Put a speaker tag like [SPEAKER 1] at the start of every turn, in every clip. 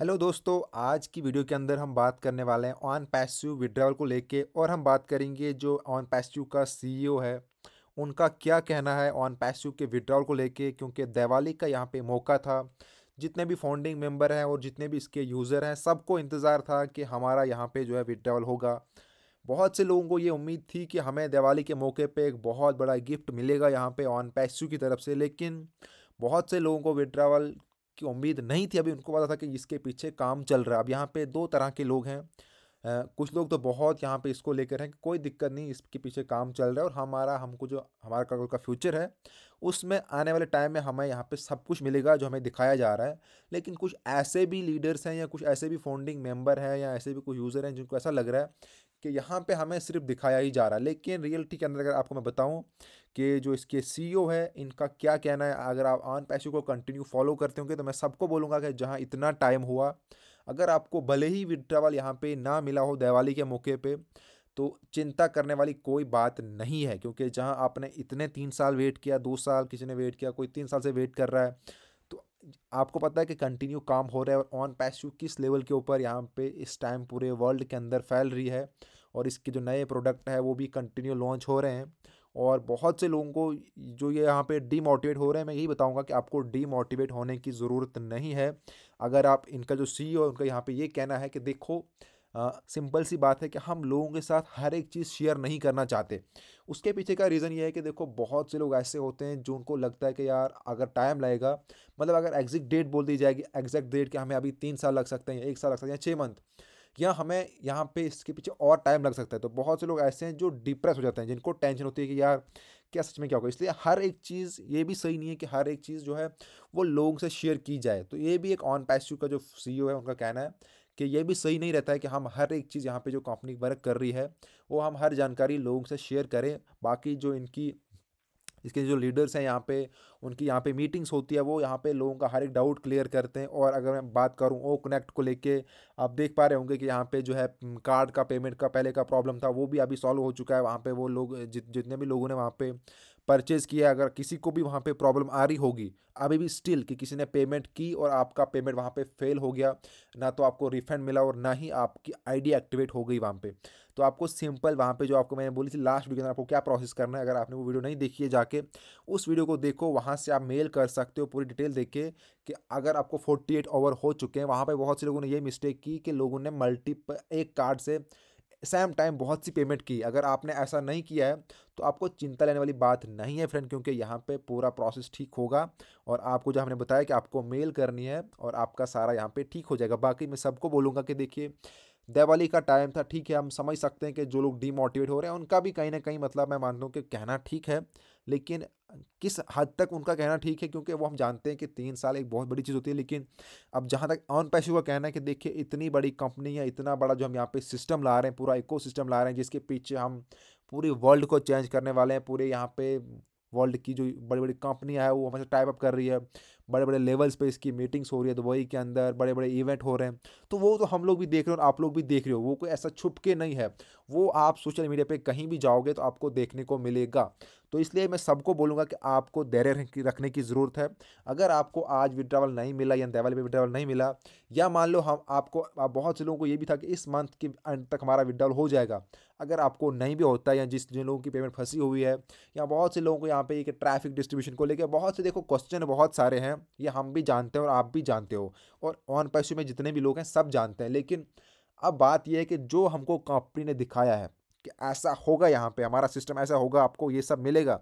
[SPEAKER 1] hello दोस्तों आज की वीडियो के अंदर हम बात करने वाले हैं ऑन पैसिव विड्रावल को लेके और हम बात करेंगे जो ऑन पैसिव का सीईओ e है उनका क्या कहना है ऑन पैसिव के विड्रावल को लेके क्योंकि दिवाली का यहाँ पे मौका था जितने भी फाउंडिंग मेंबर हैं और जितने भी इसके यूज़र हैं सबको इंतज़ार था कि हमारा यहाँ पर जो है विड्रावल होगा बहुत से लोगों को ये उम्मीद थी कि हमें दिवाली के मौके पर एक बहुत बड़ा गिफ्ट मिलेगा यहाँ पर ऑन पैस्यू की तरफ से लेकिन बहुत से लोगों को विड्रावल की उम्मीद नहीं थी अभी उनको पता था कि इसके पीछे काम चल रहा है अब यहाँ पे दो तरह के लोग हैं कुछ लोग तो बहुत यहाँ पे इसको लेकर हैं कि कोई दिक्कत नहीं इसके पीछे काम चल रहा है और हमारा हमको जो हमारा करोल का फ्यूचर है उसमें आने वाले टाइम में हमें यहाँ पे सब कुछ मिलेगा जो हमें दिखाया जा रहा है लेकिन कुछ ऐसे भी लीडर्स हैं या कुछ ऐसे भी फाउंडिंग मेंबर हैं या ऐसे भी कुछ यूज़र हैं जिनको ऐसा लग रहा है कि यहाँ पे हमें सिर्फ दिखाया ही जा रहा है लेकिन रियलिटी के अंदर अगर आपको मैं बताऊँ कि जो इसके सी e है इनका क्या कहना है अगर आप आन पैसे को कंटिन्यू फॉलो करते होंगे तो मैं सबको बोलूँगा कि जहाँ इतना टाइम हुआ अगर आपको भले ही विड्रावल यहाँ पर ना मिला हो दिवाली के मौके पर तो चिंता करने वाली कोई बात नहीं है क्योंकि जहाँ आपने इतने तीन साल वेट किया दो साल किसी ने वेट किया कोई तीन साल से वेट कर रहा है तो आपको पता है कि कंटिन्यू काम हो रहा है और ऑन पैस्यू किस लेवल के ऊपर यहाँ पे इस टाइम पूरे वर्ल्ड के अंदर फैल रही है और इसके जो नए प्रोडक्ट है वो भी कंटिन्यू लॉन्च हो रहे हैं और बहुत से लोगों को जो ये यहाँ पे डीमोटिवेट हो रहे हैं मैं यही बताऊंगा कि आपको डीमोटिवेट होने की ज़रूरत नहीं है अगर आप इनका जो सी और उनका यहाँ पे ये कहना है कि देखो आ, सिंपल सी बात है कि हम लोगों के साथ हर एक चीज़ शेयर नहीं करना चाहते उसके पीछे का रीज़न ये है कि देखो बहुत से लोग ऐसे होते हैं जो उनको लगता है कि यार अगर टाइम लगेगा मतलब अगर एग्जैक्ट डेट बोल दी जाएगी एग्जैक्ट डेट कि हमें अभी तीन साल लग सकते हैं एक साल लग सकते हैं छः मंथ या हमें यहाँ पे इसके पीछे और टाइम लग सकता है तो बहुत से लोग ऐसे हैं जो डिप्रेस हो जाते हैं जिनको टेंशन होती है कि यार क्या सच में क्या होगा इसलिए हर एक चीज़ ये भी सही नहीं है कि हर एक चीज़ जो है वो लोगों से शेयर की जाए तो ये भी एक ऑन पैस्यू का जो सी e है उनका कहना है कि ये भी सही नहीं रहता है कि हम हर एक चीज़ यहाँ पे जो कंपनी वर्क कर रही है वो हम हर जानकारी लोगों से शेयर करें बाकी जो इनकी इसके जो लीडर्स हैं यहाँ पे उनकी यहाँ पे मीटिंग्स होती है वो यहाँ पे लोगों का हर एक डाउट क्लियर करते हैं और अगर मैं बात करूँ ओ कनेक्ट को लेके आप देख पा रहे होंगे कि यहाँ पे जो है कार्ड का पेमेंट का पहले का प्रॉब्लम था वो भी अभी सॉल्व हो चुका है वहाँ पे वो लोग जित जितने भी लोगों ने वहाँ पे परचेज़ किया अगर किसी को भी वहाँ पे प्रॉब्लम आ रही होगी अभी भी स्टिल कि किसी ने पेमेंट की और आपका पेमेंट वहाँ पे फेल हो गया ना तो आपको रिफंड मिला और ना ही आपकी आईडी एक्टिवेट हो गई वहाँ पे तो आपको सिंपल वहाँ पे जो आपको मैंने बोली थी लास्ट वीडियो में आपको क्या प्रोसेस करना है अगर आपने वो वीडियो नहीं देखी है जाके उस वीडियो को देखो वहाँ से आप मेल कर सकते हो पूरी डिटेल देख के कि अगर आपको फोर्टी एट आवर हो चुके हैं वहाँ पर बहुत से लोगों ने ये मिस्टेक की कि लोगों ने मल्टीपल एक कार्ड से सेम टाइम बहुत सी पेमेंट की अगर आपने ऐसा नहीं किया है तो आपको चिंता लेने वाली बात नहीं है फ्रेंड क्योंकि यहाँ पे पूरा प्रोसेस ठीक होगा और आपको जो हमने बताया कि आपको मेल करनी है और आपका सारा यहाँ पे ठीक हो जाएगा बाकी मैं सबको बोलूँगा कि देखिए दिवाली का टाइम था ठीक है हम समझ सकते हैं कि जो लोग डीमोटिवेट हो रहे हैं उनका भी कहीं ना कहीं मतलब मैं मानता हूँ कि कहना ठीक है लेकिन किस हद तक उनका कहना ठीक है क्योंकि वो हम जानते हैं कि तीन साल एक बहुत बड़ी चीज़ होती है लेकिन अब जहाँ तक ऑन पैसे का कहना है कि देखिए इतनी बड़ी कंपनी है इतना बड़ा जो हम यहाँ पे सिस्टम ला रहे हैं पूरा इको सिस्टम ला रहे हैं जिसके पीछे हम पूरी वर्ल्ड को चेंज करने वाले हैं पूरे यहाँ पे वर्ल्ड की जो बड़ी बड़ी कंपनियाँ है वो हमेशा टाइप अप कर रही है बड़े बड़े लेवल्स पे इसकी मीटिंग्स हो रही है दुबई के अंदर बड़े बड़े इवेंट हो रहे हैं तो वो तो हम लोग भी देख रहे हो और आप लोग भी देख रहे हो वो कोई ऐसा छुप के नहीं है वो आप सोशल मीडिया पे कहीं भी जाओगे तो आपको देखने को मिलेगा तो इसलिए मैं सबको बोलूँगा कि आपको धैर्य रखने की ज़रूरत है अगर आपको आज विड्रावल नहीं मिला या देवल में विड्रावल नहीं मिला या मान लो हम आपको बहुत से लोगों को ये भी था कि इस मंथ के अंत तक हमारा विड्रावल हो जाएगा अगर आपको नहीं भी होता या जिस जिन लोगों की पेमेंट फंसी हुई है या बहुत से लोगों को यहाँ यहाँ पे एक ट्रैफिक डिस्ट्रीब्यूशन को लेकर बहुत से देखो क्वेश्चन बहुत सारे हैं ये हम भी जानते हैं और आप भी जानते हो और ऑन पैसू में जितने भी लोग हैं सब जानते हैं लेकिन अब बात यह है कि जो हमको कंपनी ने दिखाया है कि ऐसा होगा यहाँ पे हमारा सिस्टम ऐसा होगा आपको ये सब मिलेगा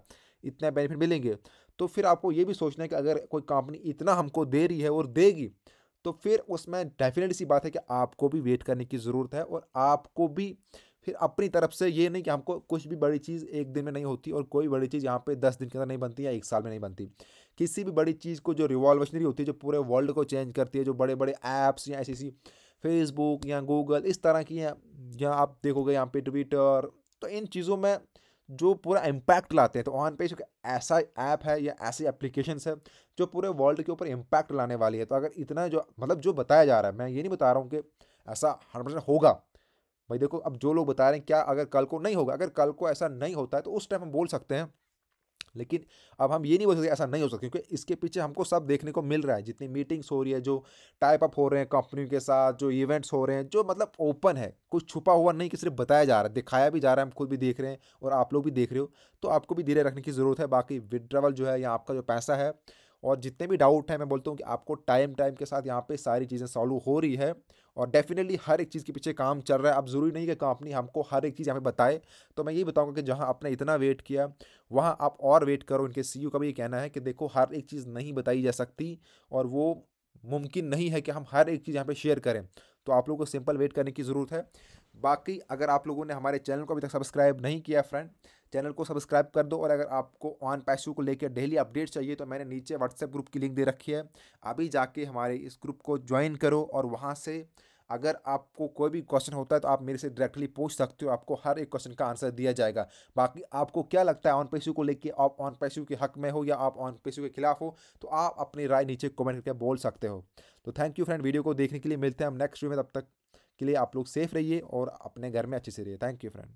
[SPEAKER 1] इतने बेनिफिट मिलेंगे तो फिर आपको ये भी सोचना है कि अगर कोई कंपनी इतना हमको दे रही है और देगी तो फिर उसमें डेफिनेट सी बात है कि आपको भी वेट करने की ज़रूरत है और आपको भी फिर अपनी तरफ से ये नहीं कि हमको कुछ भी बड़ी चीज़ एक दिन में नहीं होती और कोई बड़ी चीज़ यहाँ पे दस दिन के अंदर नहीं बनती या एक साल में नहीं बनती किसी भी बड़ी चीज़ को जो रिवॉल्यूशनरी होती है जो पूरे वर्ल्ड को चेंज करती है जो बड़े बड़े ऐप्स या ऐसी ऐसी फेसबुक या गूगल इस तरह की या आप देखोगे यहाँ पे ट्विटर तो इन चीज़ों में जो पूरा इम्पैक्ट लाते हैं तो ऑन पेज एक ऐसा ऐप है या ऐसी एप्लीकेशन है जो पूरे वर्ल्ड के ऊपर इम्पैक्ट लाने वाली है तो अगर इतना जो मतलब जो बताया जा रहा है मैं ये नहीं बता रहा हूँ कि ऐसा हंड्रेड परसेंट होगा भाई देखो अब जो लोग बता रहे हैं क्या अगर कल को नहीं होगा अगर कल को ऐसा नहीं होता है तो उस टाइम हम बोल सकते हैं लेकिन अब हम ये नहीं बोल सकते ऐसा नहीं हो सकता क्योंकि इसके पीछे हमको सब देखने को मिल रहा है जितनी मीटिंग्स हो रही है जो टाइप अप हो रहे हैं कंपनी के साथ जो इवेंट्स हो रहे हैं जो मतलब ओपन है कुछ छुपा हुआ नहीं कि सिर्फ बताया जा रहा है दिखाया भी जा रहा है हम खुद भी देख रहे हैं और आप लोग भी देख रहे हो तो आपको भी धीरे रखने की ज़रूरत है बाकी विड्रावल जो है या आपका जो पैसा है और जितने भी डाउट हैं मैं बोलता हूँ कि आपको टाइम टाइम के साथ यहाँ पे सारी चीज़ें सॉल्व हो रही है और डेफिनेटली हर एक चीज़ के पीछे काम चल रहा है अब ज़रूरी नहीं कि कंपनी हमको हर एक चीज़ यहाँ पे बताए तो मैं यही बताऊँगा कि जहाँ आपने इतना वेट किया वहाँ आप और वेट करो इनके सी e का भी ये कहना है कि देखो हर एक चीज़ नहीं बताई जा सकती और वो मुमकिन नहीं है कि हम हर एक चीज़ यहाँ पर शेयर करें तो आप लोगों को सिंपल वेट करने की ज़रूरत है बाकी अगर आप लोगों ने हमारे चैनल को अभी तक सब्सक्राइब नहीं किया फ्रेंड चैनल को सब्सक्राइब कर दो और अगर आपको ऑन पैसू को लेकर डेली अपडेट चाहिए तो मैंने नीचे व्हाट्सएप ग्रुप की लिंक दे रखी है अभी जाके हमारे इस ग्रुप को ज्वाइन करो और वहाँ से अगर आपको कोई भी क्वेश्चन होता है तो आप मेरे से डायरेक्टली पूछ सकते हो आपको हर एक क्वेश्चन का आंसर दिया जाएगा बाकी आपको क्या लगता है ऑन पेशू को लेकर आप ऑन पेशू के हक में हो या आप ऑन पेशू के खिलाफ हो तो आप अपनी राय नीचे कमेंट करके बोल सकते हो तो थैंक यू फ्रेंड वीडियो को देखने के लिए मिलते हैं हम नेक्स्ट वीडियो में तब तक के लिए आप लोग सेफ रहिए और अपने घर में अच्छे से रहिए थैंक यू फ्रेंड